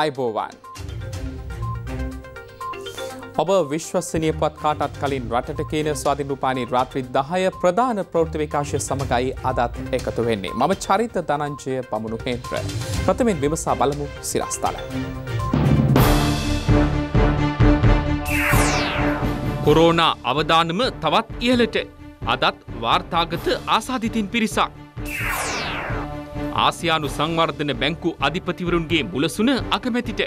අයිබෝවන්. ඔබ විශ්වසනය පත් කාටත් කලින් රටට කියන ස්වාධින්රූපානී රාත්‍රී දහය ප්‍රධාන ප්‍රෘති විකාශය සමඟයි අදත් එකතු වෙන්නේ. මම චරිත ධනංජය පමුණු හේත්‍ර. ප්‍රථමෙන් විමසා බලමු සිරස්ථල. කොරෝණ අවධානම තවත් ඉහලට අදත් වාර්තාගත ආසාධිතින් පිරිසක්. ආසියානු සංවර්ධන බැංකු අධිපතිවරුන්ගේ මුලසුන අකමැතිට.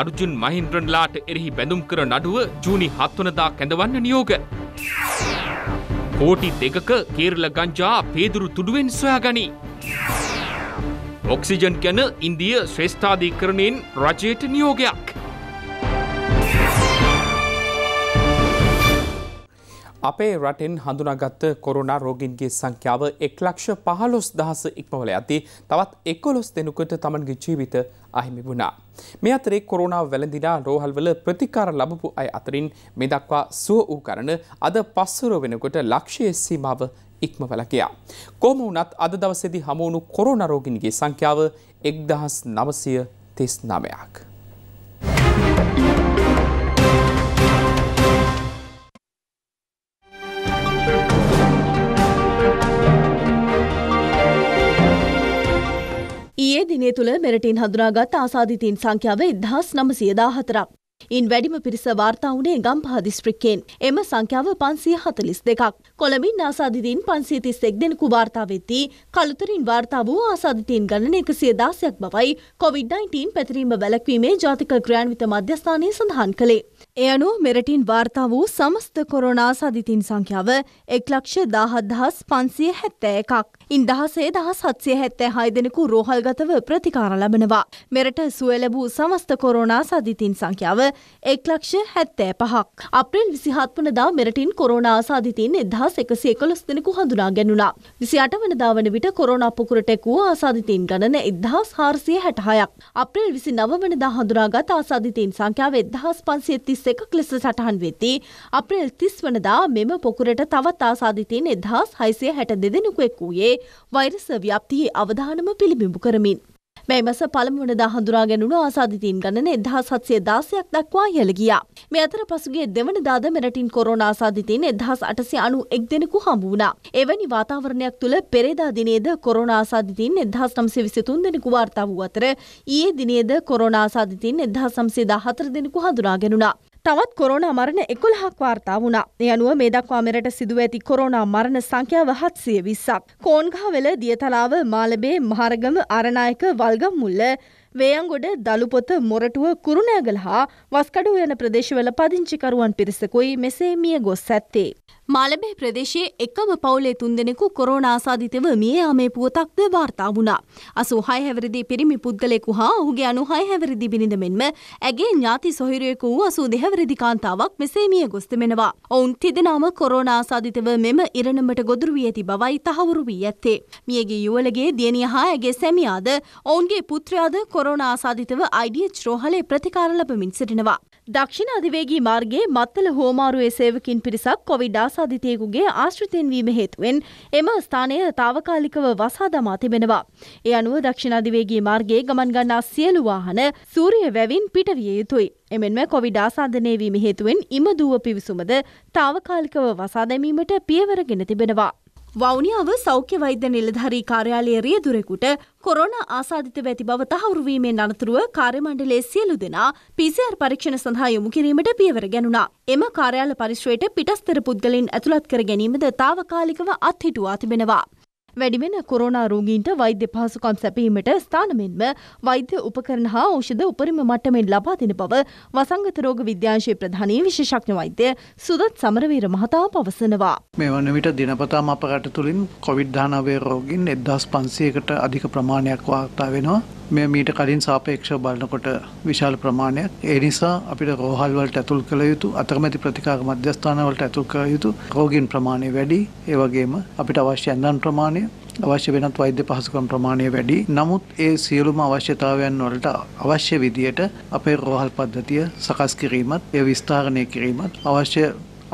අර්ජුන් මහින්ද්‍රන්ලාට එරෙහි බැඳුම් කර නඩුව ජූනි හත්වනදා කැඳවන්න නියෝග. කෝටි දෙකක කේරල ගංජා පේදුරු තුඩුවෙන් සොයා ගනී. ඔක්සිජන් ගැන ඉන්දිය ශ්‍රේෂ්ඨාධීකරණයෙන් රජයට නියෝගයක්. අපේ රටෙන් හඳුනාගත්ත කොරුණා රෝගින්ගේ සංඛ්‍යාව එක් ලක්ෂ පහලොස් දහස ඉක්මවල ඇති තවත් එක්කොලොස් දෙනුකට තමන්ගේ ජීවිත අහිමි වුණා. මේ අතරේ කොරුණාව වැළඳිනා රෝහල්වල ප්‍රතිකාර ලබපු අය අතරින් මේ දක්වා සුව වූ කරන අද පස්සුර වෙනකොට ලක්ෂයේ සීමාව ඉක්මවල ගියා. කොහොම වුණත් අද දවසේදී හමුවුණු කොරුණා රෝගින්ගේ සංඛ්‍යාව 1939ක්. දිනය තුළ මෙරටින් හඳුනාගත් ආසාධිතීන් සංඛ්‍යාව එදහස් නමසිය දාහතරක්. ඉන් වැඩිම පිරිස වාර්තා වුණේ ගම්පහ දිස්ත්‍රික්කයෙන්. එම සංඛ්‍යාව පන්සිය හතලිස් දෙකක්. කොළඹින් ආසාධිතීන් පන්සිය තිස් එක් දෙනෙකු වාර්තා වෙද්දී කළුතරින් වාර්තා වූ ආසාධිතීන් ගණන එකසිය දාසයක් බවයි කොවිD-19 පැතිරීම වැළැක්වීමේ ජාතික ක්‍රියාන්විත මධ්‍යස්ථානය සඳහන් කළේ. එය අනුව මෙරටින් වාර්තා වූ සමස්ත කොරෝනා ආසාධිතීන් සංඛ්‍යාව එක් ලක්ෂ දාහත්දහස් පන්සිය හැත්තෑ එකක්. ඉන් දහසේ දහස් හත්සය හැත්තෑ හය දෙනෙකු රෝහල්ගතව ප්‍රතිකාර ලබනවා. මෙරට සුවලබූ සමස්ත කොරෝනා සධිතින් සංඛ්‍යාව එක් ලක්ෂ හැත්තෑ පහක්. අප්‍රෙල් විසිහත් වනදා මෙරටින් කොරෝනා සාධිතින් එදහස් එකසේ කොළොස් දෙනෙකු හඳුනා ගැනුණා. විසියට වනදා වන විට කොරෝනප්පුකරටෙකූ ආසාධිතීන් ගණන එදහස් හාරසිය හැටහයක්. අප්‍රෙල් විසි නව වනදා හඳුනාගත් ආසාධිතීන් සංඛ්‍යාව එදහස් පන්සිය තිස් එකක් ලෙස සටහන් වෙති. අප්‍රෙල් තිස් වනදා මෙම පොකුරට තවත් ආසාධිතීන් එදහස් හයිසිය හැට දෙදෙනෙකු එක් වූයේ වෛරස ව්‍යප්තියේ අවධානම පිළිබිඹු කරමින්. මේ මස පළමුවනදා හඳුනා ගැනුණු ආසාධිතීන් ගණන එදහා සත්සය දාසයක් දක්වා ඉහළ ගියා. මේ අතර පසුගේ දෙවනදාද මෙරටින් කොරෝනා ආසාධිතීන් එදහස් අටසය අනු එක් දෙනෙකු හම්බ වුණා. එවැනි වාතාවරණයක් තුළ පෙරේදා දිනේද කොරෝනා ආසාධිතීන් එදහස් නම්සේ විසිතුන් දෙනෙකු වාර්තා වූ අතර ඊයේ දිනේද කොරෝනා ආසාධිතීන් එදහස් නම්සේ දා හතර දෙනෙකු හඳුනා ගැනුණා. තවත් කොරෝනා මරණ එකොළහක් වාර්තා වුණා. ඒ අනුව මේ දක්වා මෙරට සිදුව ඇති කොරෝනා මරණ සංඛ්‍යාව 720ක්. කෝන්ගහවෙල, දියතලාව, මාලබේ, මහරගම, අරණායක, වල්ගම්මුල්ල වේයන්ගොඩ දළුපොත මොරටුව කුරුණෑගල හා වස්කඩු යන ප්‍රදේශවල පදිංචිකරුවන් පිරිසකුයි මෙසේ මිය ගොස් ඇත්තේ. මාලබේ ප්‍රදේශයේ එකම පවුලේ තුන්දෙනෙකු කොරෝනාසාධිතව මිය යාමේ පුවතක්ද වාර්තා වුණා. අසූ හය හැවරදි පිරිමි පුද්ගලෙකු හා ඔහුගේ අනු හය හැවරදි බිනිඳ මෙන්ම ඇගේ ඥාති සොහිරයෙකු වූ අසූ දෙහැවරදි කාන්තාවක් මෙසේ මිය ගොස්තමෙනවා. ඔවුන් තිදෙනාම කොරෝනාසාධිතව මෙම ඉරණමට ගොදුරු වී ඇති බවයි තහවුරු වී ඇත්තේ. මියගේ යුවලගේ දියණිය හා ඇගේ සැමියාද ඔවුන්ගේ පුත්‍රයාද කොරෝ ආරෝණ ආසාධිතව අයිඩියච් රෝහලේ ප්‍රතිකාර ලබමින් සිටිනවා. දක්ෂිණ අධිවේගී මාර්ගයේ මත්තල හෝමාරුවේ සේවකින් පිරිසක් කොවිඩ් ආසාධිතයෙකුගේ ආශ්‍රිතයෙන් වීම හේතුවෙන් එම ස්ථානය తాවකාලිකව වසා දමා තිබෙනවා. ඒ අනුව දක්ෂිණ අධිවේගී මාර්ගයේ ගමන් ගන්නා සියලු වාහන සූර්ය වැවින් පිටවිය යුතුයි. එමෙන්ම කොවිඩ් ආසාධනය වීම හේතුවෙන් ඉමදුව පිවිසුමද తాවකාලිකව වසා දැමීමට පියවර ගෙන තිබෙනවා. වෞනියාව සෞඛ්‍ය වෛද්‍ය නිලධාරී කාර්යාලයේ රියදුරෙකුට කොරෝන ආසාධිතව ඇති බව තහවුරුවීමෙන් අනතුරුව කාර්යමණ්ඩලයේ සියලු දෙනා PCR පරීක්ෂණ සඳහා යොමු කිරීමට පියවර ගැනුණා. එම කාර්යාල පරිශ්‍රයට පිටස්තර පුද්ගලයන් ඇතුළත් කර ගැනීමද తాවකාලිකව අත්හිටුවා තිබෙනවා. වැඩිවෙන කොරෝනා රෝගීන්ට වෛද්‍ය පහසුකම් සැපීමට ස්ථාන මෙන්ම වෛද්‍ය උපකරණ හා ඖෂධ උපරිම මට්ටමින් ලබා දෙන බව වසංගත රෝග විද්‍යාංශයේ ප්‍රධානී විශේෂඥ වෛද්‍ය සුදත් සමරවීර මහතා පවසනවා. මේ වන විට දිනපතාම අප රට තුළින් කොවිඩ්-19 රෝගීන් 1500කට අධික ප්‍රමාණයක් වාර්තා වෙනවා. මෙය මීට කලින් සාපේක්ෂව බලනකොට විශාල ප්‍රමාණයක්. ඒ නිසා අපිට රෝහල් වලට ඇතුල් කළ යුතු අතරමැදි ප්‍රතිකාර මධ්‍යස්ථාන වලට ඇතුල් කළ යුතු රෝගීන් ප්‍රමාණය වැඩි. ඒ වගේම අපිට අවශ්‍ය ඇඳන් ප්‍රමාණය අවශ්‍ය වෙනත් වෛද්‍ය පහසුකම් ප්‍රමාණය වැඩි. නමුත් ඒ සියලුම අවශ්‍යතාවයන් වලට අවශ්‍ය විදියට අපේ රෝහල් පද්ධතිය සකස් කිරීමත්, ඒ විස්තරණය කිරීමත් අවශ්‍ය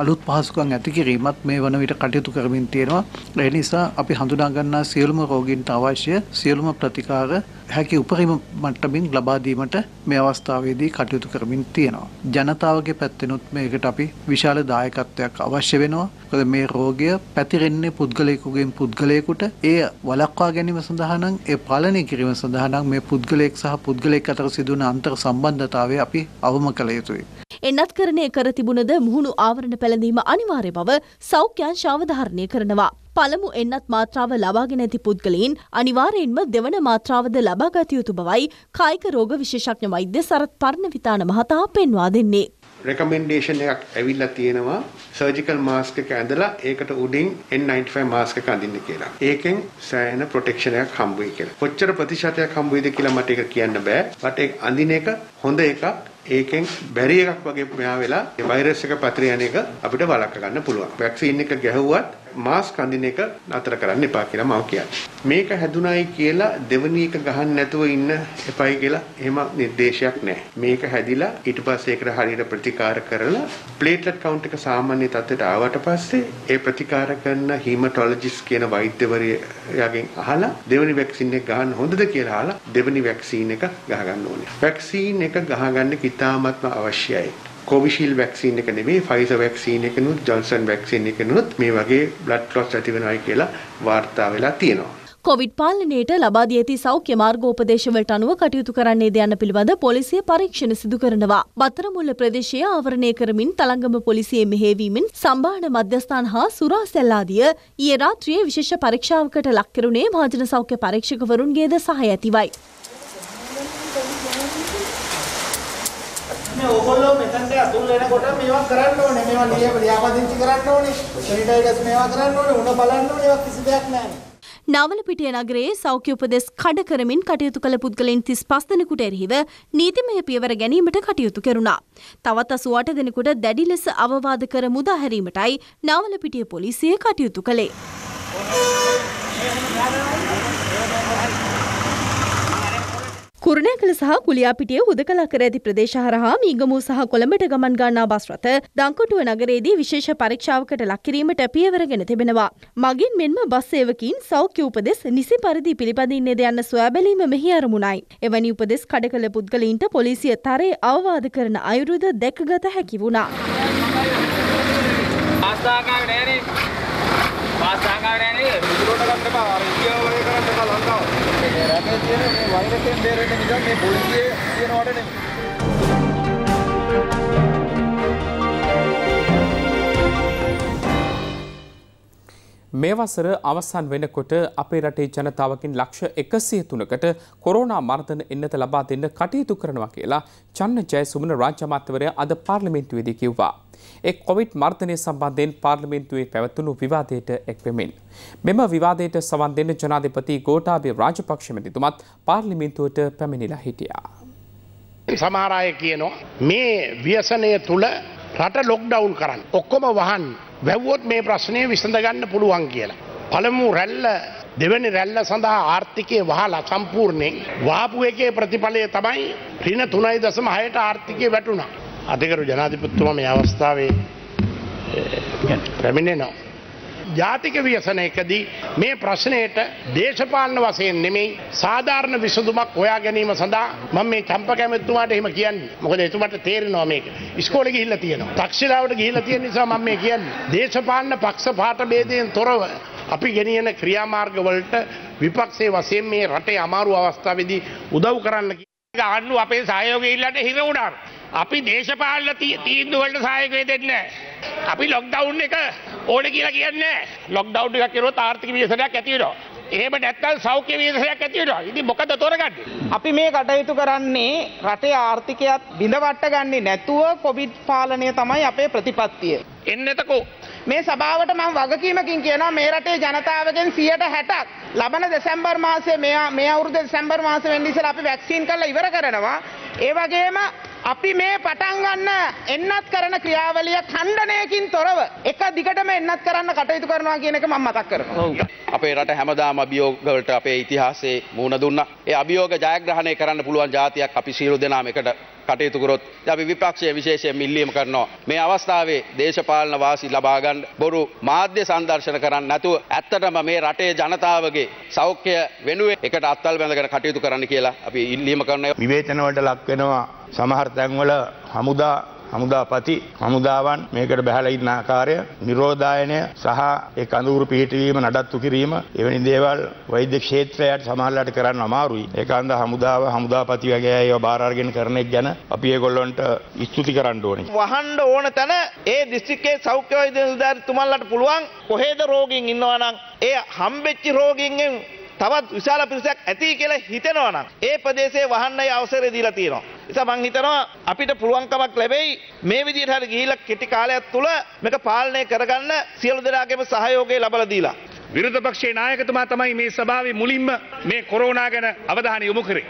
අලුත් පහසුකම් ඇති කිරීමත් මේ වන විට කටයුතු කරමින් තියෙනවා. ඒ නිසා අපි හඳුනා ගන්නා සියලුම රෝගීන්ට අවශ්‍ය සියලුම ප්‍රතිකාර හැකි උපරිම මට්ටමින් ලබා දීමට මේ අවස්ථාවේදී කටයුතු කරමින් තියෙනවා. ජනතාවගේ පැත්තෙනුත් මේකට අපි විශාල දායකත්වයක් අවශ්‍ය වෙනවා. මොකද මේ රෝගය පැතිරෙන්නේ පුද්ගලයෙකුගෙන් පුද්ගලයෙකුට. ඒ වළක්වා ගැනීම සඳහා නම් ඒ පාලනය කිරීම සඳහා නම් මේ පුද්ගලයෙක් සහ පුද්ගලයෙක් අතර සිදුවන අන්තර් සම්බන්ධතාවය අපි අවම කළ යුතුයි. එන්නත්කරණය කර තිබුණද මුහුණු ආවරණ පැළඳීම අනිවාර්ය බව සෞඛ්‍යංශ අවධාරණය කරනවා. පළමු එන්නත් මාත්‍රාව ලබාගෙන ඇති පුද්ගලයින් අනිවාර්යයෙන්ම දෙවන මාත්‍රාවද ලබාගත යුතු බවයි කායික රෝග විශේෂඥ වෛද්‍ය සරත් පරණවිතාන මහතා පෙන්වා දෙන්නේ. රෙකමෙන්ඩේෂන් එකක් ඇවිල්ලා තියෙනවා සර්ජිකල් මාස්ක් එක ඇඳලා ඒකට උඩින් N95 මාස්ක් එක අඳින්න කියලා. ඒකෙන් සෑහෙන ප්‍රොටෙක්ෂන් එකක් හම්බුයි කියලා. කොච්චර ප්‍රතිශතයක් හම්බුයිද කියලා මට ඒක කියන්න බෑ. බට ඒක අඳින එක හොඳ එකක්. ඒකෙන් බැරි එකක් වගේ මෙහා වෙලා වෛරස් එක පැතිර යන එක අපිට වළක්ව ගන්න පුළුවන්. වැක්සින් එක ගැහුවත් මාස් කඳින එක නතර කරන්න එපා කියලා මම කියන්නේ. මේක හැදුනායි කියලා දෙවනි එක ගහන්න නැතුව ඉන්න එපයි කියලා එහෙම නිර්දේශයක් නැහැ. මේක හැදිලා ඊට පස්සේ ඒකට හරියට ප්‍රතිකාර කරලා ප්ලේට්ලට් කවුන්ට් එක සාමාන්‍ය තත්ත්වයට ආවට පස්සේ ඒ ප්‍රතිකාර කරන හීමටොලොජිස්ට් කියන වෛද්‍යවරයාගෙන් අහලා දෙවනි වැක්සින් එක ගහන්න හොඳද කියලා අහලා දෙවනි වැක්සින් එක ගහගන්න ඕනේ. වැක්සින් එක ගහගන්න කිතාමත්ම අවශ්‍යයි. කොවිශීල් වැක්සින් එක නෙමෙයි ෆයිසර් වැක්සින් එකනුත් ජොන්සන් වැක්සින් එකනුත් මේ වගේ බ්ලඩ් ක්ලොට්ස් ඇති වෙනවායි කියලා වාර්තා වෙලා තියෙනවා. කොවිඩ් පාලනයට ලබා දී ඇති සෞඛ්‍ය මාර්ගෝපදේශවලට අනුව කටයුතු කරන්නේද යන පිළිබඳ පොලිසිය පරීක්ෂණ සිදු කරනවා. බතරමුල්ල ප්‍රදේශය ආවරණය කරමින් තලංගම පොලිසියේ මෙහෙවීමෙන් සම්බාහන මධ්‍යස්ථාන හා සුරා සැල්ලාදිය ඊයේ රාත්‍රියේ විශේෂ පරීක්ෂාවකට ලක් කෙරුණේ භාජන සෞඛ්‍ය පරීක්ෂකවරුන්ගේද සහය ඇතිවයි. මේ ඕගොල්ලෝ මෙතනට අතුල් වෙනකොට මේවා කරන්න ඕනේ. මේවා ලියව ලියාපදිංචි කරන්න ඕනේ. සැනිටයිසර්ස් මේවා කරන්න ඕනේ. උණ බලන්න ඕනේ. ඒවා කිසි දෙයක් නැහැ. නවලපිටිය නගරයේ සෞඛ්‍ය උපදෙස් කඩ කරමින් කටයුතු කළ පුද්ගලයන් 35 දෙනෙකුට එරෙහිව නීතිමය පියවර ගැනීමට කටයුතු කෙරුණා. තවත් 88 දෙනෙකුට දැඩි ලෙස අවවාද කර මුදා හැරීමටයි නවලපිටිය පොලිසිය කටයුතු කළේ. කුරුණෑගල සහ කුලියාපිටිය හුදකලා කර ඇති ප්‍රදේශ හරහා මීගමූ සහ කොළඹට ගමන් ගන්නා බස් රථ දංකොටුව නගරයේදී විශේෂ පරීක්ෂාවකට ලක්කිරීමට පියවරගෙන තිබෙනවා. මගින් මෙන්ම බස් සේවකීන් සෞඛ්‍ය උපදෙස් නිසි පරිදි පිළිපදින්නේද යන්න සොයා බැලීම මෙහි අරමුණයි. එවැනි උපදෙස් කඩ කළ පුද්ගලයින්ට පොලිසිය තරේ අවවාද කරන අයුරුද දැකගත හැකි වුණා. පාස්දාගාවට නෑනේ. පාස්දාගාවට නෑනේ. විදුරට ගන්න එපා. තියෙන මේ වෛරයෙන් බේරෙන්න නිකන් මේ පොලිසිය කියනවට නෙමෙයි මේ වසර අවසන් වෙනකොට අපේ රටේ ජනතාවකින් ලක්ෂ එකසිය තුනකට කොරෝනා මර්ධන එන්නත ලබා දෙන්න කටයුතු කරනවා කියලා චන්න ජයසුමන රාජ්‍යමාත්‍යවරය අද පාර්ලිමේන්තුවේදී කිව්වා. එක් කොවිඩ් මර්ධනය සම්බන්ධයෙන් පාර්ලිමේන්තුවේ පැවතුණු විවාදයට එක්වෙමින්. මෙම විවාදයට සවන් දෙන්න ජනාධිපති ගෝඨාභය රාජපක්ෂ මැතිතුමත් පාර්ලිමේන්තුවට පැමිණිලා හිටියා. සමහර අය කියනවා මේ ව්‍යසනය තුළ රට ලොක්ඩවුන් කරන්න. ඔක්කොම වහන් වැැව්වොත් මේ ප්‍රශ්නය විසඳගන්න පුළුවන් කියලා. පළමු රැල්ල දෙවැනි රැල්ල සඳහා ආර්ථිකය වහලා සම්පූර්ණයෙන් වාපු එකේ ප්‍රතිඵලය තමයි ප්‍රින තුනයි දසම හයට ආර්ථිකය වැටුණා. අධිකරු ජනාධිපත්තුම මේ අවස්ථාවේ පැමිණෙනවා. ජාතික ව්‍යසනයකදී මේ ප්‍රශ්නයට දේශපාලන වශයෙන් නෙමෙයි සාධාරණ විසඳුමක් හොයා ගැනීම සඳහා මම මේ චම්ප කැමතුමාට එහෙම කියන්නේ. මොකද එතුමාට තේරෙනවා මේක. ඉස්කෝලේ ගිහිල්ලා තියෙනවා. තක්ෂිලාවට ගිහිල්ලා තියෙන නිසා මම මේ කියන්නේ. දේශපාලන පක්ෂ පාට ભેදයෙන් තොරව අපි ගෙනියන ක්‍රියාමාර්ගවලට විපක්ෂයේ වශයෙන් මේ රටේ අමාරු අවස්ථාවේදී උදව් කරන්න ආණ්ඩුව අපේ සහයෝගය ඉල්ලන්න හිර උනාන. අපි දේශපාලන තීන්දුව වලට සහායක වෙදෙන්නේ නැහැ. අපි ලොක්ඩවුන් එක ඕනේ කියලා කියන්නේ නැහැ. ලොක්ඩවුන් එකක් කරුවොත් ආර්ථික විෂයක් ඇති වෙනවා. එහෙම නැත්නම් සෞඛ්‍ය විෂයක් ඇති වෙනවා. ඉතින් මොකද තෝරගන්නේ? අපි මේ කටයුතු කරන්නේ රටේ ආර්ථිකයත් බිඳවට ගන්නේ නැතුව කොවිඩ් පාලනය තමයි අපේ ප්‍රතිපත්තිය. එන්නතකෝ මේ සභාවට මම වගකීමකින් කියනවා මේ රටේ ජනතාවගෙන් 160ක් ලබන දෙසැම්බර් මාසයේ මේ මේ අවුරුද්දේ දෙසැම්බර් මාසෙ වෙන්න ඉස්සෙල්ලා අපි වැක්සින් කරලා ඉවර කරනවා. ඒ වගේම අපි මේ පටන් ගන්න එන්නත් කරන ක්‍රියාවලිය ඛණ්ඩණයකින් තොරව එක දිගටම එන්නත් කරන්න කටයුතු කරනවා කියන එක මම මතක් කරනවා. අපේ රට හැමදාම අභියෝග වලට අපේ ඉතිහාසයේ මුහුණ දුන්නා. ඒ අභියෝග ජයග්‍රහණය කරන්න පුළුවන් ජාතියක් අපි සියලු දෙනාම එකට කටයුතුකරොත් අපි විපක්ෂය විශේෂයෙන් මිල්ලීම කරනවා. මේ අවස්ථාවේ දේශපාලන වාසි ලබාගන්න බොරු මාධ්‍ය සංදර්ශන කරන්න නැතුව ඇත්තටම මේ රටේ ජනතාවගේ සෞඛ්‍ය වෙනුවෙන් එකට අත්වල් බැඳගෙන කටයුතු කරන්න කියලා අපි ඉල්ලීම කරනවා. විවේචනවලට ලක් වෙනවා සමහර තැන්වල හමුදා හමුදාපති හමුදාවන් මේකට බැහැලා ඉන්න ආකාරය නිරෝධායනය සහ ඒ කඳවුරු පිහිටවීම නඩත්තු කිරීම එවැනි දේවල් වෛද්‍ය ක්ෂේත්‍රයට සමහරලාට කරන්න අමාරුයි ඒකන්ද හමුදාව හමුදාපති වගේ ඒවා බාර අරගෙන කරන එක ගැන අපි ඒගොල්ලන්ට ස්තුති කරන්න ඕනේ වහන්න ඕන තැන ඒ දිස්ත්‍රික්කයේ සෞඛ්‍ය වෛද්‍ය නිලධාරීතුමන්ලට පුළුවන් කොහෙද රෝගීන් ඉන්නවා නම් ඒ හම්බෙච්ච රෝගීන්ගෙන් තවත් විශාල පිරිසක් ඇති කියලා හිතෙනවා නම් ඒ ප්‍රදේශයේ වහන්නයි අවසරය දීලා තියෙනවා. නිසා මං හිතනවා අපිට පුළුවන්කමක් ලැබෙයි මේ විදිහට හරි ගිහිලා කෙටි කාලයක් තුල මේක පාලනය කරගන්න සියලු දෙනාගේම සහයෝගය ලබා දීලා. විරුද්ධ පක්ෂයේ නායකතුමා තමයි මේ සභාවේ මුලින්ම මේ කොරෝනා ගැන අවධානය යොමු කරේ.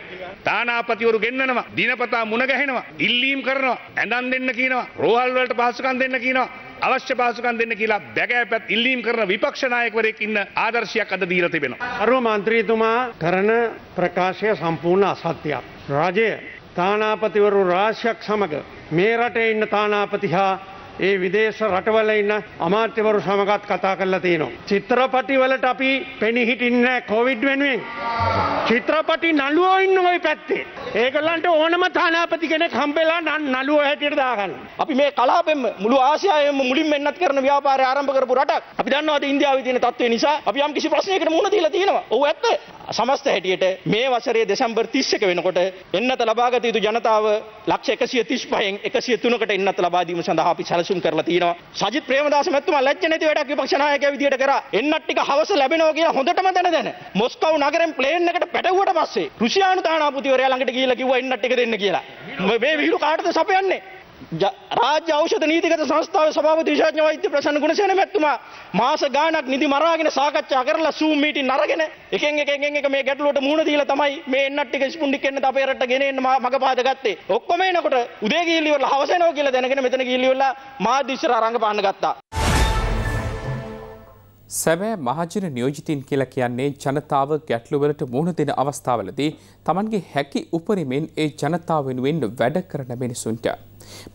තානාපතිවරු ගෙන්නනවා, දිනපතා මුණ ගැහෙනවා, ඉල්ලීම් කරනවා, ඇඳන් දෙන්න කියනවා, රෝහල් වලට පහසුකම් දෙන්න කියනවා, අවශ්‍ය පාසුකම් දෙන්න කියලා දැකෑපත් ඉල්ලීම් කරන විපක්ෂ නායකවරයෙක් ඉන්න ආදර්ශයක් අද දීලා තිබෙනවා. අරුව මන්ත්‍රීතුමා කරන ප්‍රකාශය සම්පූර්ණ අසත්‍යයක්. රාජය තානාපතිවරු රාශියක් සමග මේ රටේ ඉන්න තානාපති හා ඒ විදේශ රටවල ඉන්න අමාත්‍යවරු සමගත් කතා කරලා තියෙනවා. චිත්‍රපටිවලට අපි පෙනහිටින්න කොවිඩ් වෙනුවෙන්. චිත්‍රපටි නළුවෝ ඉන්න ওই පැත්තේ. ඒගොල්ලන්ට ඕනම තානාපති කෙනෙක් හම්බෙලා නළුවෝ හැටියට දාගන්න. අපි මේ කලාපෙම මුළු ආසියාවෙම මුලින්ම එන්නත් කරන ව්‍යාපාරය ආරම්භ කරපු රටක්. අපි දන්නවා අද ඉන්දියාවේ තියෙන තත්ත්වය නිසා අපි යම් කිසි ප්‍රශ්නයකට මුහුණ දීලා තියෙනවා. ඔව් ඇත්ත. සමස්ත හැටියට මේ වසරේ දෙසැම්බර් 31 වෙනකොට එන්නත ලබාගත යුතු ජනතාව ලක්ෂ 135න් 103කට එන්නත ලබා දීම සඳහා අපි සැලසුම් සැලසුම් කරලා තියෙනවා. සජිත් ප්‍රේමදාස මැතිතුමා ලැජ්ජ නැති වැඩක් විපක්ෂ නායකයා විදියට කරා. එන්නත් ටික හවස ලැබෙනවා කියලා හොඳටම දැන දැන මොස්කව් නගරෙන් ප්ලේන් එකට පැටවුවට පස්සේ රුසියානු තානාපතිවරයා ළඟට ගිහිල්ලා කිව්වා එන්නත් ටික දෙන්න කියලා. මේ විහිළු කාටද සපයන්නේ? රාජ්‍ය ඖෂධ නීතිගත සංස්ථාවේ සභාපති විශේෂඥ වෛද්‍ය ප්‍රසන්න ගුණසේන මැතිතුමා මාස ගාණක් නිදි මරාගෙන සාකච්ඡා කරලා සූම් මීටින් අරගෙන එකෙන් එක එකෙන් එක මේ ගැටලුවට මුහුණ දීලා තමයි මේ එන්නත් ටික ස්පුන්ඩික් එන්නත් අපේ රටට ගෙනෙන්න මග පාද ගත්තේ. ඔක්කොම එනකොට උදේ ගිහිලි වල හවස එනවා කියලා දැනගෙන මෙතන ගිහිලි වල මාධ්‍ය ඉස්සර රංගපාන්න ගත්තා. සැබෑ මහජන නියෝජිතින් කියලා කියන්නේ ජනතාව ගැටලුවලට මුහුණ දෙන අවස්ථාවලදී තමන්ගේ හැකි උපරිමෙන් ඒ ජනතාව වෙනුවෙන් වැඩ කරන මිනිසුන්ට.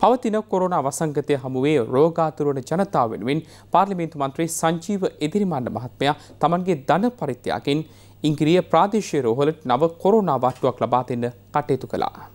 පවතින කොරන අවසංගතය හමුවේ රෝගාතුරුවන ජනතාව වෙනුවෙන් පාර්ලිමේන්තු මන්ත්‍රී සංජීව එදිරිමන්න මහත්මයා තමන්ගේ ධන පරිත්‍යයකින් ඉංග්‍රීය ප්‍රාදේශය රෝහලට නව කොරෝනා වට්ටුවක් ලබා දෙන්න කටයුතු කළා.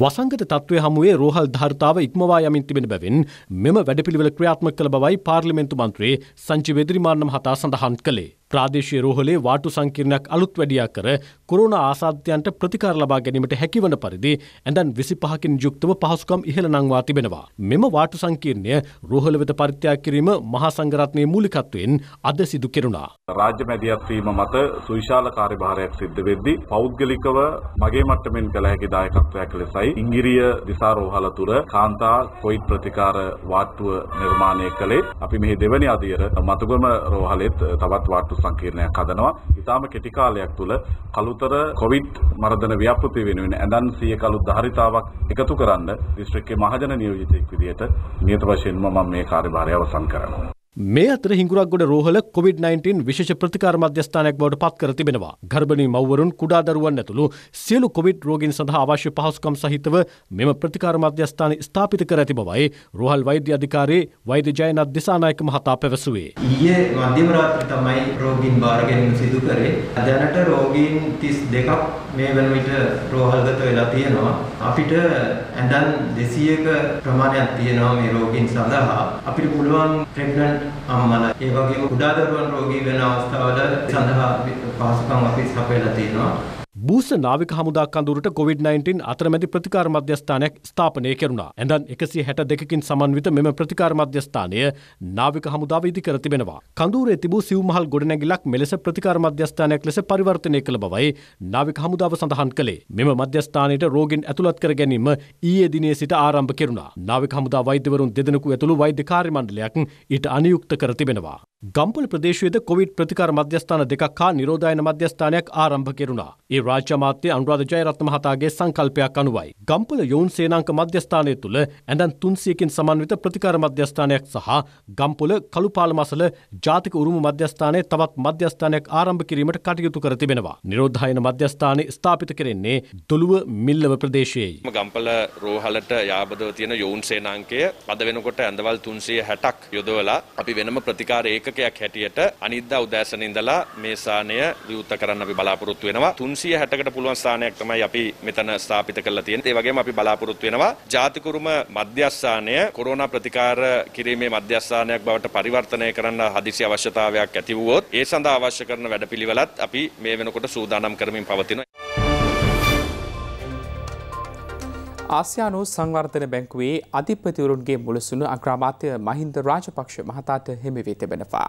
වසංගත තත්ත්වය හමුවේ රෝහල් ධර්තාව ඉක්මවා යමින් තිබෙන බැවින් මෙම වැඩපිළිවෙල ක්‍රියාත්මක කළ බවයි පාර්ලිමේන්තු මන්ත්‍රී සංජීව එදිරිමාන්න මහතා සඳහන් කළේ. ප්‍රාදේශීය රෝහලේ වාටු සංකීර්ණයක් අලුත් වැඩියා කර කොරෝනා ආසාධ්‍යයන්ට ප්‍රතිකාර ලබා ගැනීමට හැකිවන පරිදි ඇඳන් 25කින් යුක්තව පහසුකම් ඉහළ නංවා තිබෙනවා. මෙම වාටු සංකීර්ණය රෝහල වෙත පරිත්‍යාග කිරීම මහා සංඝරත්නයේ මූලිකත්වයෙන් අද සිදු කෙරුණා. රාජ්‍ය මැදිහත් වීම මත සුවිශාල කාර්යභාරයක් සිද්ධ වෙද්දී පෞද්ගලිකව මගේ මට්ටමින් කළ හැකි දායකත්වයක් ලෙසයි ඉංගිරිය දිසා රෝහල තුර කාන්තා කොයිට් ප්‍රතිකාර වාට්ටුව නිර්මාණය කළේ. අපි මෙහි දෙවැනි අදියර මතුගම රෝහලෙත් තවත් වාට්ටු සංකීර්ණයක් හදනවා. ඉතාම කෙටි කාලයක් තුල කලුතර කොවිඩ් මර්ධන ව්‍යාපෘති වෙනුවෙන් ඇඳන් 100 කලුත් ධාරිතාවක් එකතු කරන්න දිස්ත්‍රික්කයේ මහජන නියෝජිතෙක් විදිහට නියත වශයෙන්ම මම මේ කාර්යභාරය අවසන් කරනවා. මේ අතර හිංගුරක්ගොඩ රෝහල COොVID-19 විශෂ ප්‍රතිකාර මධ්‍යස්ථානයක් බවට පත් කර තිබෙනවා ගර්භණී මවරුන් කුඩා දරුවන් ඇතුළු සියලු කොවිඩ් රෝගින් සඳහා අවශ්‍ය පහසුකම් සහිතව මෙම ප්‍රතිකාර මධ්‍යස්ථාන ස්ථාපිත කර ඇති බවයි රෝහල් වෛද්‍ය අධිකාරී වෛද්‍ය ජයනත් දිසානායක මහතා පැවසුවේ. ඊයේ මධ්‍යම රාත්‍රී තමයි රෝගීන් බාරගැනීම සිදු කරේ. දැනට රෝගීන් 32ක් මේ වන විට රෝහල්ගත වෙලා තියෙනවා. අපිට ඇඳන් 200ක ප්‍රමාණයක් තියෙනවා මේ රෝගීන් සඳහා. අපිට පුළුවන් ප්‍රෙග්නන්ට් අම්මලා ඒ වගේම කුඩා දරුවන් රෝගී වෙන අවස්ථාවල සඳහා පහසුකම් අපි සපයලා තියෙනවා. බූස නාවික හමුදා කඳුරට COVID-19 අතරමැදි ප්‍රතිකාර මධ්‍යස්ථානයක් ස්ථාපනය කෙරුණා. ඇඳන් 162කින් සමන්විත මෙම ප්‍රතිකාර මධ්‍යස්ථානය නාවික හමුදාව ඉදිකර තිබෙනවා. කඳුරේ තිබූ සිව්මහල් ගොඩනැගිල්ලක් මෙලෙස ප්‍රතිකාර මධ්‍යස්ථානයක් ලෙස පරිවර්තනය කළ බවයි නාවික හමුදාව සඳහන් කළේ. මෙම මධ්‍යස්ථානයට රෝගීන් ඇතුළත් කර ගැනීම ඊයේ දිනේ සිට ආරම්භ කෙරුණා. නාවික හමුදා වෛද්‍යවරුන් දෙදෙනෙකු ඇතුළු වෛද්‍ය කාර්ය මණ්ඩලයක් ඊට අනුයුක්ත කර තිබෙනවා. ගම්පල ප්‍රදේශයේද කොවිඩ් ප්‍රතිකාර මධ්‍යස්ථාන දෙකක් හා නිරෝධායන මධ්‍යස්ථානයක් ආරම්භ කෙරුණා. ඒ රාජ්‍ය අමාත්‍ය අනුරාධ ජයරත්න මහතාගේ සංකල්පයක් අනුවයි. ගම්පල යොවුන් සේනාංක මධ්‍යස්ථානය තුළ ඇඳන් 300කින් සමන්විත ප්‍රතිකාර මධ්‍යස්ථානයක් සහ ගම්පොල කළුපාල මසල ජාතික උරුම මධ්‍යස්ථානයේ තවත් මධ්‍යස්ථානයක් ආරම්භ කිරීමට කටයුතු කර තිබෙනවා. නිරෝධායන මධ්‍යස්ථානය ස්ථාපිත කෙරෙන්නේ දොළුව මිල්ලව ප්‍රදේශයේයි. ගම්පල රෝහලට යාබදව තියෙන යොවුන් සේනාංකය අද වෙනකොට ඇඳවල් 360ක් යොදවලා අපි වෙනම ප්‍රතිකාර ඒක සූචකයක් හැටියට අනිද්දා උදෑසන ඉඳලා මේ ස්ථානය විවෘත කරන්න අපි බලාපොරොත්තු වෙනවා 360කට පුළුවන් ස්ථානයක් තමයි අපි මෙතන ස්ථාපිත කරලා තියෙන්නේ ඒ වගේම අපි බලාපොරොත්තු වෙනවා ජාතිකුරුම මධ්‍යස්ථානය කොරෝනා ප්‍රතිකාර කිරීමේ මධ්‍යස්ථානයක් බවට පරිවර්තනය කරන්න හදිසි අවශ්‍යතාවයක් ඇති වුවොත් ඒ සඳහා අවශ්‍ය කරන වැඩපිළිවෙලත් අපි මේ වෙනකොට සූදානම් කරමින් පවතිනවා ආසියානු සංවර්ධන බැංකුවේ අධිපතිවරුන්ගේ මුලසුන අග්‍රාමාත්‍ය මහින්ද රාජපක්ෂ මහතාට හිමි වී තිබෙනවා.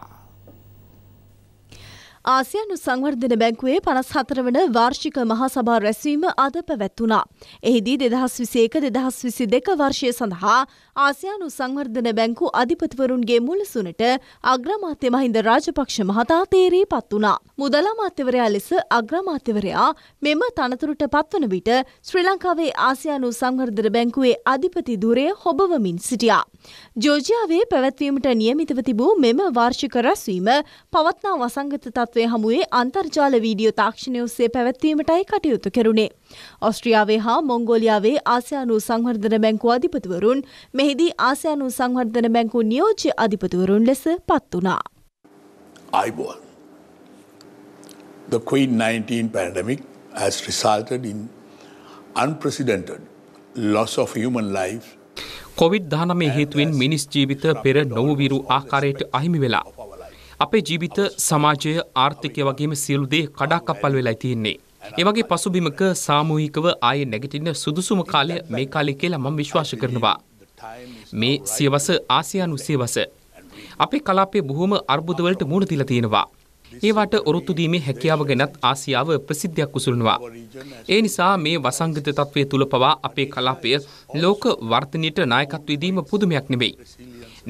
ආසියනු සංවර්ධන බැංකුවේ පනස් හතර වන වාර්ෂික මහසභා රැස්වීම අද පැවැත්වුණා. එහිදී දෙදහස් විසේක දෙදහස් විසි දෙක වර්ෂය සඳහා ආසියානු සංවර්ධන බැංකු අධිපතිවරුන්ගේ මුලසුනට අග්‍රමාත්‍ය මහින්ද රාජපක්ෂ මහතා තේරී පත් වුණා. මුදලාමාත්‍යවරයා ලෙස අග්‍රමාත්‍යවරයා මෙම තනතුරට පත්වන විට ශ්‍රී ලංකාවේ ආසියානු සංවර්ධන බැංකුවේ අධිපති දුරය හොබවමින් සිටියා. ජෝජියාවේ පැවැත්වීමට නියමිතව තිබූ මෙම වාර්ෂික රැස්වීම පවත්නා වසංගත තත්ත්වය හමුවේ අන්තර්ජාල වීඩියෝ තාක්ෂණය ඔස්සේ පැවැත්වීමටයි කටයුතු කෙරුණේ. ඔස්ට්‍රියාවේ හා මොංගෝලියාවේ ආසියානු සංවර්ධන බැංකු අධිපතිවරුන් මෙහිදී ආසියානු සංවර්ධන බැංකු නියෝජ්‍ය අධිපතිවරුන් ලෙස පත් වුණා. අයිබෝන්. The COVID-19 pandemic has resulted in unprecedented loss of human life කොවිD දහනමේ හේතුවෙන් මිනිස් ජීවිත පෙර නොවවිරු ආකාරයට අහිමි වෙලා. අපේ ජීවිත සමාජය ආර්ථිකය වගේම සියලුදේ කඩාකප්පල් වෙලා තියෙන්නේ. ඒවගේ පසුබිමක සාමූහිකව ආය නැගිටින්න සුදුසුම කාලය මේ කාලෙ කියලා මම විශ්වාශ කරනවා. මේ සියවස ආසියානු සියවස. අපේ කලාපේ බොහොම අර්බුදවලට මුණ තිල තියෙනවා. ඒවට ඔරොත්තුදීමේ හැකියාව ගැනත් ආසියාව ප්‍රසිද්ධයක් උසුරනවා. ඒ නිසා මේ වසංගත තත්ත්වය තුළ පවා අපේ කලාපය ලෝක වර්තනයට නායකත්වයදීම පුදුමයක් නෙවෙයි.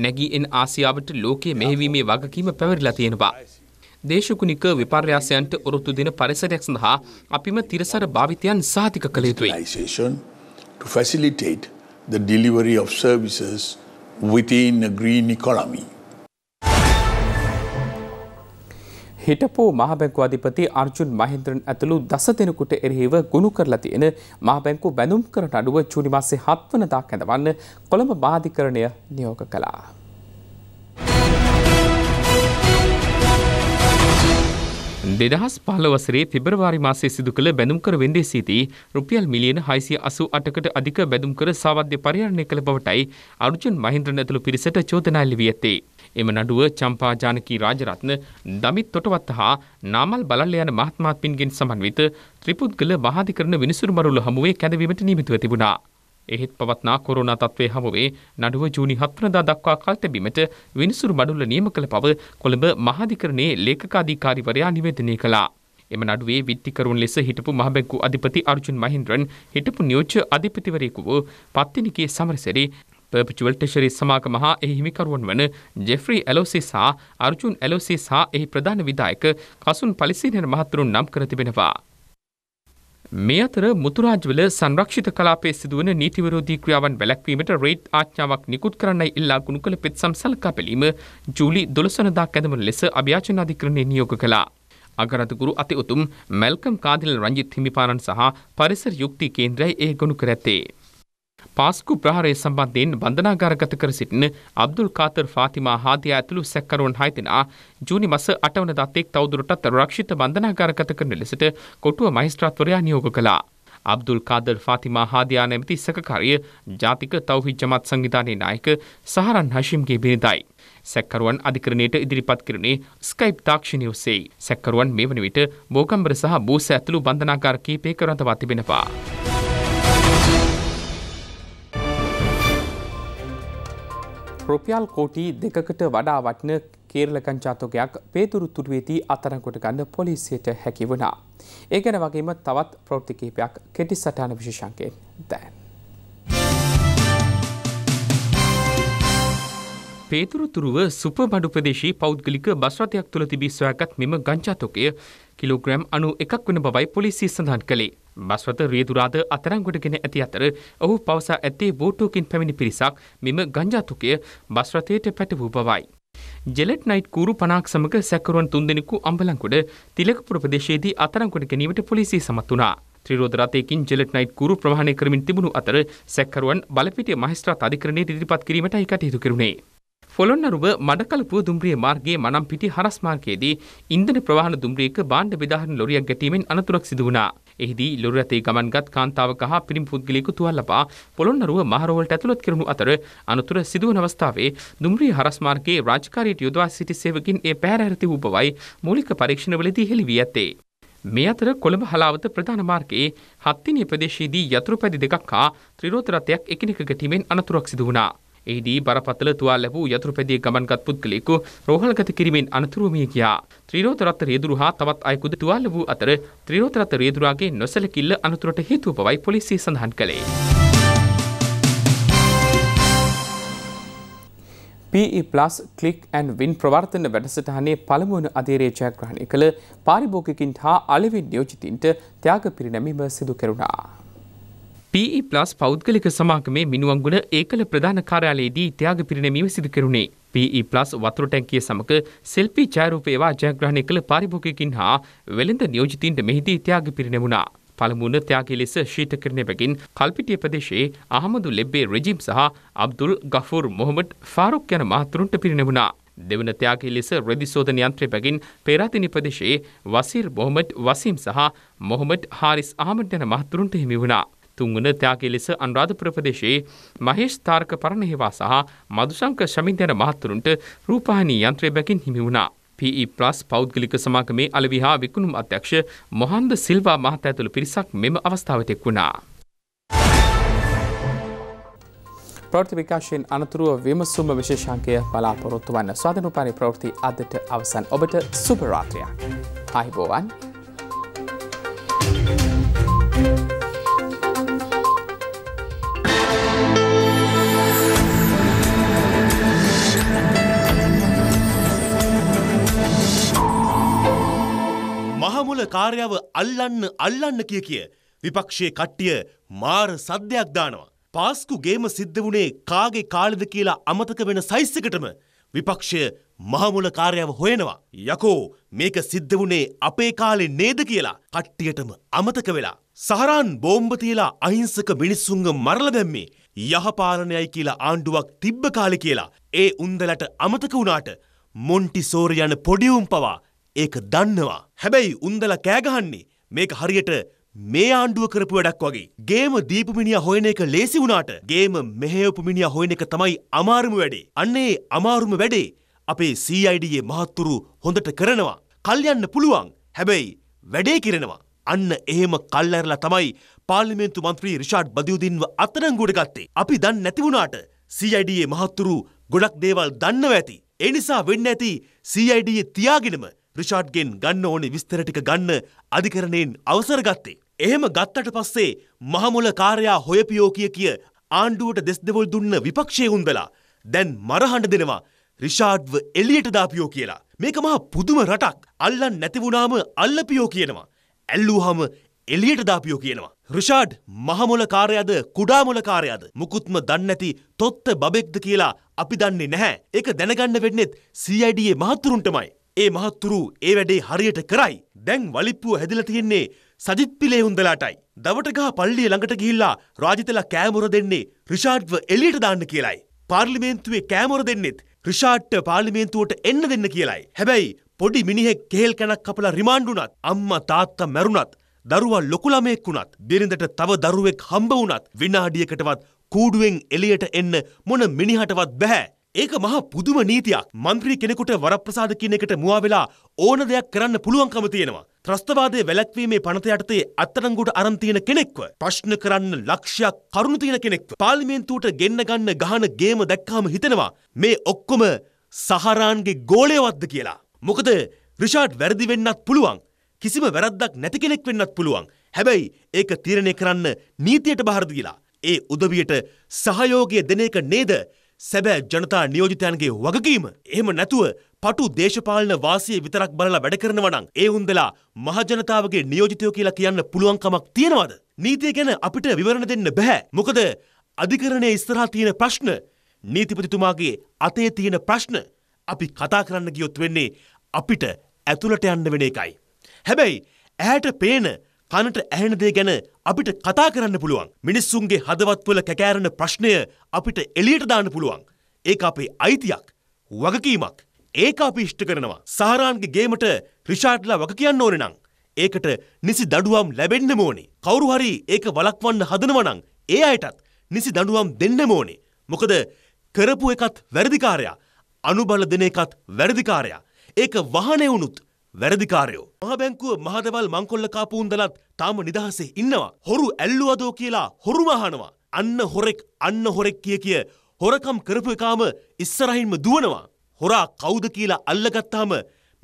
නැගී එන් ආසියාවට ලෝකයේ මෙහෙවීමේ වගකීම පැවරිලා තියෙනවා. දේශකුණික විපර්යාසයන්ට ඔරොත්තු දෙන පරිසරයක් සඳහා අපිම තිරසර භාවිතයන් සාතික කළ යුතුයි. To facilitate the delivery of services within a green economy. හිටපු මහබැංකු අධිපති අර්ජුන් මහින්ද්‍රන් ඇතුළු දස දෙනෙකුට එරෙහිව ගුණු කරලා තියෙන මහබැංකු බැඳුම් කරට අඩුව ජූනි මාසේ 7 වනදා කැඳවන්න කොළඹ බාධිකරණය නියෝග කළා. දෙදහස් පහලවසරේ පෙබරවාරි මාසේ සිදු කළ බැඳුම්කර වෙන්දේසීති රුපියල් මිලියන හයිසිය අසු අටකට අධික බැඳුම්කර සාවද්‍ය පරිහරණය කළ බවටයි අරුජන් මහින්ද්‍රන ඇතුළු පිරිසට චෝදනා එල්ලවී ඇත්තේ. එම නඩුව චම්පා ජානකී රාජරත්න දමිත් තොටවත්ත හා නාමල් බලල්ල යන මහත්මාත්මින්ගෙන් සමන්විත ත්‍රිපුද්ගල මහාධිකරණ විනිසුරුමරුල හමුවේ කැඳවීමට නීමිතුව තිබුණා. එහෙත් පවත්නා කොරෝනා තත්ත්වය හමුවේ නඩුව ජූනි 7 වෙනිදා දක්වා කල්තැබීමට විනිසුරු මඩුල්ල නියම කළ බව කොළඹ මහාධිකරණයේ ලේකකාධිකාරිවරයා නිවේදනය කළා. එම නඩුවේ විත්තිකරුන් ලෙස හිටපු මහබැංකු අධිපති අර්ජුන් මහින්ද්‍රන් හිටපු නියෝජ්‍ය අධිපතිවරයෙකු වූ පත්තිනිකේ සමරසෙරි පර්පිචුවල් ටෙෂරි සමාගම හා එහි හිමිකරුවන් වන ජෙෆ්‍රී ඇලෝසි සහ අර්ජුන් ඇලෝසි සහ එහි ප්‍රධාන විධායක කසුන් පලිසිනන මහතුරුන් නම් කර තිබෙනවා. මේ අතර මුතුරාජවල සංරක්ෂිත කලාපයේ සිදුවන නීතිවිරෝධී ක්‍රියාවන් වැළැක්වීමට රේඩ් ආඥාවක් නිකුත් කරන්නයි ඉල්ලා ගුණ කළ පෙත්සම් සලකා බැලීම ජූලි 12 වෙනිදා කැඳවන ලෙස අභියාචන අධිකරණය නියෝග කළා. අගරතගුරු අති උතුම් මැල්කම් කාදිල් රංජිත් හිමිපාණන් සහ පරිසර යුක්ති කේන්ද්‍රය ඒ ගොනු කර ඇත්තේ. පාස්කු ප්‍රහාරය සම්බන්ධයෙන් බන්ධනාගාරගත කර සිටින අබ්දුල් කාතර් ෆාතිමා හාදියා ඇතුළු සැකරුවන් හය දෙනා ජූනි මස අටවන දත්තෙක් තවදුරටත් රක්ෂිත බන්ධනාගාරගත කරන ලෙසට කොටුව මහිස්ත්‍රාත්වරයා නියෝග කළා. අබ්දුල් කාදර් ෆාතිමා හාදයා නැමති සැකකාරිය ජාතික තවහි ජමත් සංවිධානයේ නායක සහරන් හශිම්ගේ බිරිඳයි. සැක්කරුවන් අධිකරණයට ඉදිරිපත් කරනේ ස්කයිප් තාක්ෂණය ඔස්සේ. සැක්කරුවන් මේ වන විට බෝකම්බර සහ බූස ඇතුළු බන්ධනාකාර කීපයක රඳවා තිබෙනවා. රුපියල් කෝටි දෙකකට වඩා වටන කේරල කංචාතකයක් පේතුරු තුඩුවේදී අතරකොට ගන්න පොලිසියට හැකි වුණා. ඒ ගැන වගේම තවත් ප්‍රෘතිකීපයක් කෙටි සටාන විශෂංකයෙන් දැන්. පේතුරුතුරුව සුප බඩු ප්‍රදේශී පෞද්ගලික බස්රතයක් තුළ තිබී සොයාගත් මෙම ගංචාතකය කිලෝග්‍රෑම් අනු එකක් වන බවයි පොලිසිය සඳහන් කළේ. බස්වත රියදුරාද අතරංගොඩගෙන ඇති අතර ඔහු පවසා ඇත්තේ බෝටෝකින් පැමිණි පිරිසක් මෙම ගංජාතුකය බස්රථයට පැටවූ බවයි. ජෙලට් නයිට් කූරු පනාක් සමග සැකරුවන් තුන්දෙනෙකු අම්බලංකොඩ තිලකපුර ප්‍රදේශයේදී අතරංගොඩ ගැනීමට පොලිසිය සමත් වුණා. ත්‍රිරෝධ රථයකින් ජෙලට් නයිට් කූරු ප්‍රහාණය කරමින් තිබුණු අතර සැකරුවන් බලපිටිය මහේස්ත්‍රාත් අධිකරණයට ඉදිරිපත් කිරීමටයි කටයුතු කෙරුණේ. ෆොළොන්නරුව මඩකලපුව දුම්රිය මාර්ගයේ මනම්පිටි හරස් මාර්ගයේදී ඉන්ධන ප්‍රවාහන දුම්රියක භාණ්ඩ බෙදාහන ලොරියක් ගැටීමෙන් අනතුරක් සිදු වුණා. එහිදී ලොරි රථයේ ගමන්ගත් කාන්තාවක හා පිරිමි පුද්ගලයෙකු තුවල් ලබා පොළොන්නරුව මහරෝවලට ඇතුළත් කරනු අතර අනතුර සිදුවන අවස්ථාවේ දුම්රිය හරස් මාර්ගයේ රාජකාරියට යොදවා සිටි සේවකින් ඒ පැහැර තිබූ බවයි මූලික පරීක්ෂණවලදී හෙළි වී ඇත්තේ. මේ අතර කොළඹ හලාවත ප්‍රධාන මාර්ගයේ හත්තිනිය ප්‍රදේශයේදී යතුරුපැදි දෙකක් හා ත්‍රිරෝධ රථයක් එකිනෙක ගැටීමෙන් අනතුරක් සිදු වුණා. එහිදී බරපතල තුවාල ලැබූ යතුරුපැදියේ ගමන්ගත් පුද්ගලයෙකු රෝහලගත කිරීමෙන් අනතුරුව මිය ගියා. ත්‍රිරෝතරත් රියදුරු හා තවත් අයෙකුද තුවාල ලැබූ අතර ත්‍රිරෝතරත් රියදුරාගේ නොසලකිල්ල අනතුරට හේතුව බවයි පොලිසිය සඳහන් කළේ. PE+ ක්ලික් ඇන් වින් ප්‍රවර්තන වැඩසටහනේ පළමුවන අධීරේ ජයග්‍රහණය කළ පාරිභෝගිකින්ට හා අලෙවින් නියෝජිතින්ට ත්‍යාග පිරිනැමීම සිදු කෙරුණා. PE+ පෞද්ගලික සමාගමේ මිනුවන්ගුණ ඒකල ප්‍රධාන කාර්යාලයේදී ත්‍යාග පිරිනැමීම සිදු කෙරුණේ. PE+ වතුර ටැංකිය සමග සෙල්ෆි ඡායාරූප ඒවා ජයග්‍රහණය කළ පාරිභෝගිකයින් හා වෙළඳ නියෝජිතින්ට මෙහිදී ත්‍යාග පිරිනැමුණා. පළමුුණ ත්‍යාගී ලෙස ශීත කරන බැගින් කල්පිටිය ප්‍රදේශයේ අහමදු ලෙබ්බේ රජීම් සහ අබ්දුල් ගෆූර් මොහමඩ් ෆාරුක් යන මහතුරුන්ට පිරිනැමුණා. දෙවන ත්‍යාගී ලෙස රෙදිසෝධන යන්ත්‍රය බැගින් පෙරාතිනි ප්‍රදේශයේ වසිර් මොහමඩ් වසීම් සහ මොහමඩ් හාරිස් ආමඩ් යන මහතුරුන්ට හිමි වුණා. තුන්වන ත්‍යාගයේ ලෙස අනුරාධපුර ප්‍රදේශයේ මහේෂ් තාරක පරණහිවා සහ මදුසංක ශමින්දන මහතුරුන්ට රූපවාහිනී යන්ත්‍රය බැගින් හිමි වුණා. PE+ පෞද්ගලික සමාගමේ අලවි හා විකුණුම් අධ්‍යක්ෂ මොහන්ද සිල්වා මහතා ඇතුළු පිරිසක් මෙම අවස්ථාවට එක් වුණා. ප්‍රෘති විකාශයෙන් අනතුරුව විමසුම විශේෂංකය බලාපොරොත්තු වන්න ස්වාධනපානි ප්‍රවෘති අදට අවසන් ඔබට සුපරාත්‍රයක්. අහිබෝවන්. thank you කාර්යාව අල්ලන්න අල්ලන්න කිය කිය විපක්ෂයේ කට්ටිය මාර සද්දයක් දානවා. පාස්කු ගේම සිද්ධ වුණේ කාගේ කාලෙද කියලා අමතක වෙන සයිස්සකටම විපක්ෂය මහමුල කාර්යාව හොයනවා. යකෝ මේක සිද්ධ වුණේ අපේ කාලේ නේද කියලා කට්ටියටම අමතක වෙලා. සහරාන් බෝම්බතියලා අහිංසක මිනිස්සුන්ග මරල දැම්මේ යහපාලනයයි කියලා ආණ්ඩුවක් තිබ්බ කාලෙ කියලා. ඒ උන්දලට අමතක වුණාට මොන්ටිසෝර යන පොඩිවුම් පවා ඒක දන්නවා. හැබැයි උන්දල කෑගහන්නේ මේක හරියට මේ ආණ්ඩුව කරපු වැඩක් වගේ. ගේම දීපමිනිිය හොයන එක ලේසි වුණාට ගේම මෙහයපුමිනිිය හොයන එක තමයි අමාරුම වැඩේ. අන්නේ අමාරුම වැඩේ අපේ CIDයේ මහත්තුරු හොඳට කරනවා. කල්යන්න පුළුවන් හැබැයි වැඩේ කිරෙනවා. අන්න එහෙම කල්ඇරලා තමයි පාලිමේන්තු මන්ත්‍රී රිෂාඩ් බදියුදින්ව අතරංගුවට ගත්තේ. අපි දන් නැතිවුණාට CIDයේ මහත්තුරු ගොඩක් දේවල් දන්නව ඇති. එනිසා වෙන්න ඇති CIDයේ තියාගෙනම රිෂාඩ්ගෙන් ගන්න ඕනි විස්තර ටික ගන්න අධිකරණයෙන් අවසර ගත්තේ. එහෙම ගත්තට පස්සේ මහමුල කාර්යා හොයපියෝ කිය කිය ආණ්ඩුවට දෙස්දෙවොල් දුන්න විපක්ෂයේ උන්දලා දැන් මරහඬ දෙනවා රිෂාඩ්ව එලියට දාපියෝ කියලා. මේක මහා පුදුම රටක්. අල්ලන් නැති වුණාම අල්ලපියෝ කියනවා. ඇල්ලුවාම එලියට දාපියෝ කියනවා. රිෂාඩ් මහමුල කාර්යද කුඩා මුල කාර්යද මුකුත්ම දන්නේ නැති තොත්ත බබෙක්ද කියලා අපි දන්නේ නැහැ. ඒක දැනගන්න වෙන්නේ CID මහතුරුන්ටමයි. ඒ මහත්තුරු ඒ වැඩේ හරියට කරයි. දැන් වලිප්පුව හැදිලා තියෙන්නේ සජිත් පිලේ උන්දලාටයි. දවටගහ පල්ලිය ළඟට ගිහිල්ලා රාජිතලා කෑමොර දෙන්නේ රිෂාඩ්ව එළියට දාන්න කියලයි. පාර්ලිමේන්තුවේ කෑමොර දෙන්නෙත් රිෂාඩ්ට පාර්ලිමේන්තුවට එන්න දෙන්න කියලයි. හැබැයි පොඩි මිනිහෙක් කෙහෙල් කැනක් කපලා රිමාන්ඩ් වුණත් අම්මා තාත්තා මැරුණත් දරුවා ලොකු ළමයෙක් වුණත් බිරිඳට තව දරුවෙක් හම්බ වුණත් විනාඩියකටවත් කූඩුවෙන් එළියට එන්න මොන මිනිහටවත් බෑ. ඒක මහා පුදුම නීතියක් මන්ත්‍රී කෙනෙකුට වරප්‍රසාද කියන එකට මුවා වෙලා ඕන දෙයක් කරන්න පුළුවන්කම තියෙනවා. ත්‍රස්තවාදය වැලැක්වීමේ පනත යටතේ අත්තරංගුට අරන් තියෙන කෙනෙක්ව ප්‍රශ්න කරන්න ලක්ෂයක් කරුණු තියෙන කෙනෙක්ව පාර්ලිමේන්තුවට ගෙන්න ගන්න ගහන ගේම දැක්කාම හිතෙනවා මේ ඔක්කොම සහරාන්ගේ ගෝලයවත්ද කියලා. මොකද රිෂාඩ් වැරදි වෙන්නත් පුළුවන්. කිසිම වැරද්දක් නැති කෙනෙක් වෙන්නත් පුළුවන්. හැබැයි ඒක තීරණය කරන්න නීතියට බාරද කියලා. ඒ උදවියට සහයෝගය දෙන එක නේද සැබෑ ජනතා නියෝජිතයන්ගේ වගකීම එහෙම නැතුව පටු දේශපාලන වාසිය විතරක් බලලා වැඩ කරනවා නම් ඒ උන්දලා මහජනතාවගේ නියෝජිතයෝ කියලා කියන්න පුළුවන් කමක් තියනවද? නීතිය ගැන අපිට විවරණ දෙන්න බෑ. මොකද අධිකරණයේ ඉස්සරහා තියෙන ප්‍රශ්න නීතිපතිතුමාගේ අතේ තියෙන ප්‍රශ්න අපි කතා කරන්න ගියොත් වෙන්නේ අපිට ඇතුළට යන්න වෙන එකයි. හැබැයි ඇහැට පේන කනට ඇහෙන දේ ගැන අපිට කතා කරන්න පුළුවන්. මිනිස්සුන්ගේ හදවත්වල කැකෑරෙන ප්‍රශ්නය අපිට එළියට දාන්න පුළුවන්. ඒක අපේ අයිතියක්, වගකීමක්. ඒක අපි ඉෂ්ට කරනවා. සහරාන්ගේ ගේමට රිෂාඩ්ලා වග කියන්න ඕනේ නම් ඒකට නිසි දඬුවම් ලැබෙන්නම ඕනේ. කවුරු හරි ඒක වළක්වන්න හදනවා නම් ඒ අයටත් නිසි දඬුවම් දෙන්නම ඕනේ. මොකද කරපු එකත් වැරදිකාරයා, අනුබල දෙන එකත් වැරදිකාරයා. ඒක වහනේ වුණුත් වැරදිකාරයෝ. මහබැංකුව මහදවල් මංකොල්ල කාපූන්දලත් තාම නිදහසේ ඉන්නවා. හොරු ඇල්ලුවදෝ කියලා හොරුමහනවා. අන්න හොරෙක් අන්න හොරෙක් කිය කිය හොරකම් කරපු එකාම ඉස්සරහින්ම දුවනවා. හොරා කවුද කියලා අල්ලගත්තාම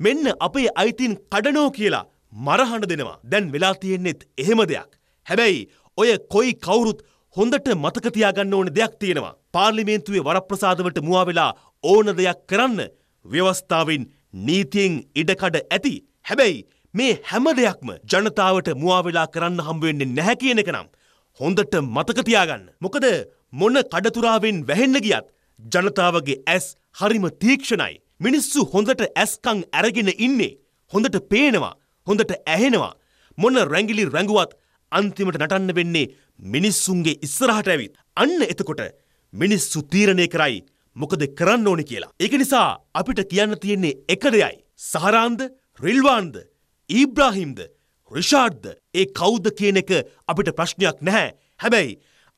මෙන්න අපේ අයිතින් කඩනෝ කියලා මරහණ දෙනවා. දැන් වෙලා තියෙන්නෙත් එහෙම දෙයක්. හැබැයි ඔය කොයි කවුරුත් හොඳට මතක තියාගන්න ඕන දෙයක් තියෙනවා. පාර්ලිමේන්තුවේ වරප්‍රසාදවලට මුවා වෙලා ඕන දෙයක් කරන්න ව්‍යවස්ථාවෙන් නීතියෙන් ඉඩකඩ ඇති හැබැයි මේ හැම දෙයක්ම ජනතාවට මුවවෙලා කරන්න හම්බවෙන්නේ නැහැ කියන එක නම් හොඳට මතක තියාගන්න. මොකද මොන කඩතුරාවෙන් වැහෙන්න ගියත් ජනතාවගේ ඇස් හරිම තීක්ෂණයි. මිනිස්සු හොඳට ඇස්කං ඇරගෙන ඉන්නේ. හොඳට පේනවා. හොඳට ඇහෙනවා. මොන රැංගිලි රැඟුවත් අන්තිමට නටන්න වෙන්නේ මිනිස්සුන්ගේ ඉස්සරහට ඇවිත්. අන්න එතකොට මිනිස්සු තීරණය කරයි මොකද කරන්න ඕනි කියලා. ඒක නිසා අපිට කියන්න තියෙන්නේ එක දෙයයි. සහරාන්ද රිල්වාන්ද ඊබ්‍රාහිම්ද රිෂාඩ්ද ඒ කෞද්ද කියන එක අපිට ප්‍රශ්නයක් නැහැ. හැබැයි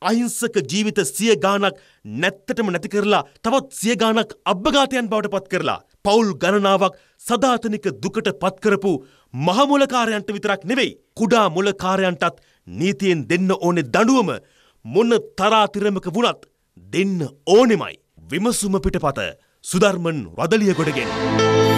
අහිංසක ජීවිත සිය ගානක් නැත්තටම නැති කරලා තවත් සිය ගානක් අබ්භඝාතයන් බවට පත් කරලා පවුල් ගණනාවක් සදාතනික දුකට පත් කරපු මහමුලකාරයන්ට විතරක් නෙවෙයි කුඩා මුලකාරයන්ටත් නීතියෙන් දෙන්න ඕනේ දඬුවම මොන තරාතිරමක වුණත් දෙන්න ඕනෙමයි විමසුම පිටපත සුධර්මන් රදලියකොටගෙන්.